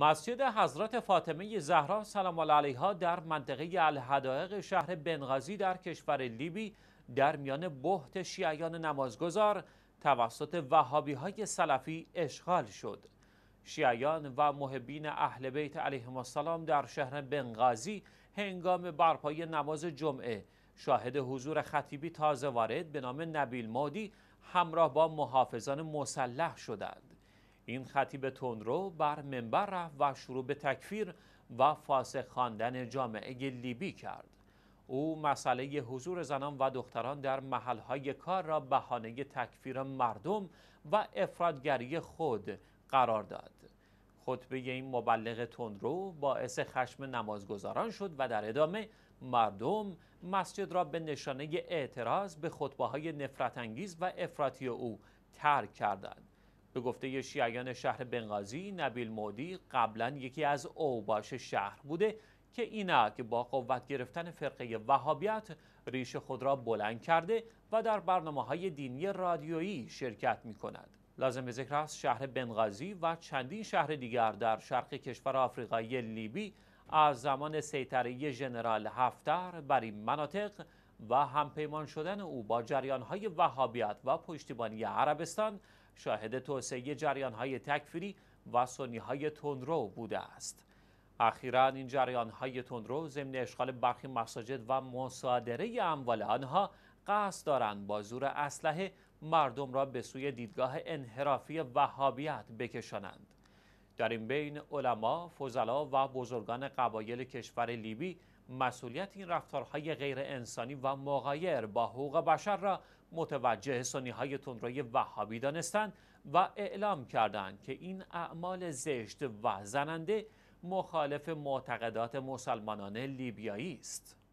مسجد حضرت فاطمه زهرا سلام الله علیها در منطقه الحدائق شهر بنغازی در کشور لیبی در میان بحت شیعیان نمازگذار توسط وهابی های سلفی اشغال شد شیعیان و محبین اهل بیت علیهم السلام در شهر بنغازی هنگام برپای نماز جمعه شاهد حضور خطیبی تازه وارد به نام نبیل مادی همراه با محافظان مسلح شدند این خطیب تندرو بر منبر رفت و شروع به تکفیر و فاسق خواندن جامعه لیبی کرد او مسئله حضور زنان و دختران در محلهای کار را بهانه تکفیر مردم و افرادگری خود قرار داد خطبه این مبلغ تندرو باعث خشم نمازگزاران شد و در ادامه مردم مسجد را به نشانه اعتراض به خطبه های نفرت انگیز و افراطی او ترک کردند به گفته شیعیان شهر بنغازی نبیل مودی قبلا یکی از اوباش شهر بوده که که با قوت گرفتن فرقه وهابیت ریش خود را بلند کرده و در برنامه های دینی رادیویی شرکت می کند. لازم به ذکر است شهر بنغازی و چندین شهر دیگر در شرق کشور آفریقایی لیبی از زمان سیطره ژنرال هفتر بر این مناطق و همپیمان شدن او با های وهابیت و پشتیبانی عربستان شاهد توسعه های تکفیری و سنی های تندرو بوده است اخیرا این جریان های تندرو ضمن اشغال برخی مساجد و مصادره اموال آنها قصد دارند با زور اسلحه مردم را به سوی دیدگاه انحرافی وهابیت بکشانند در این بین علما، فضلا و بزرگان قبایل کشور لیبی مسئولیت این رفتارهای غیر انسانی و مغایر با حقوق بشر را متوجه سنی های تندروی وهابی دانستند و اعلام کردند که این اعمال زشت و زننده مخالف معتقدات مسلمانان لیبیایی است.